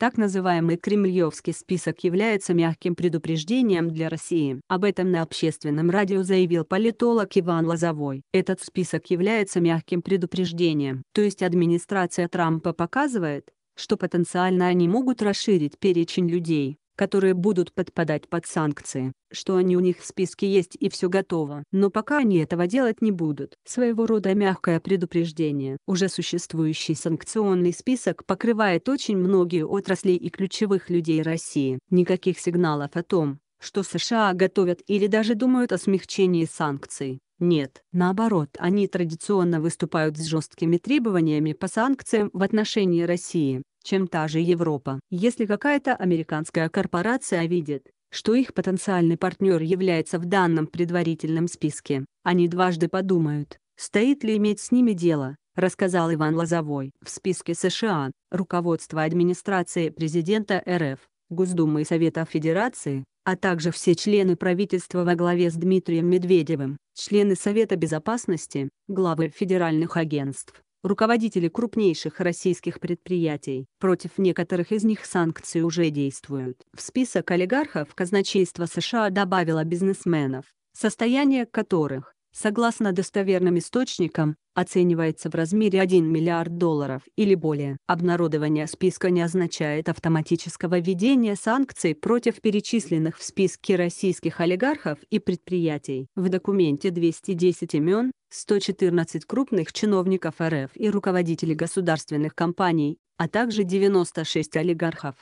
Так называемый кремлевский список является мягким предупреждением для России. Об этом на общественном радио заявил политолог Иван Лозовой. Этот список является мягким предупреждением. То есть администрация Трампа показывает, что потенциально они могут расширить перечень людей, которые будут подпадать под санкции, что они у них в списке есть и все готово. Но пока они этого делать не будут. Своего рода мягкое предупреждение. Уже существующий санкционный список покрывает очень многие отрасли и ключевых людей России. Никаких сигналов о том, что США готовят или даже думают о смягчении санкций. Нет, наоборот, они традиционно выступают с жесткими требованиями по санкциям в отношении России чем та же Европа. Если какая-то американская корпорация видит, что их потенциальный партнер является в данном предварительном списке, они дважды подумают, стоит ли иметь с ними дело, рассказал Иван Лозовой. В списке США, руководство администрации президента РФ, Госдумы и Совета Федерации, а также все члены правительства во главе с Дмитрием Медведевым, члены Совета Безопасности, главы федеральных агентств, руководители крупнейших российских предприятий. Против некоторых из них санкции уже действуют. В список олигархов казначейство США добавило бизнесменов, состояние которых согласно достоверным источникам, оценивается в размере 1 миллиард долларов или более. Обнародование списка не означает автоматического введения санкций против перечисленных в списке российских олигархов и предприятий. В документе 210 имен, 114 крупных чиновников РФ и руководителей государственных компаний, а также 96 олигархов.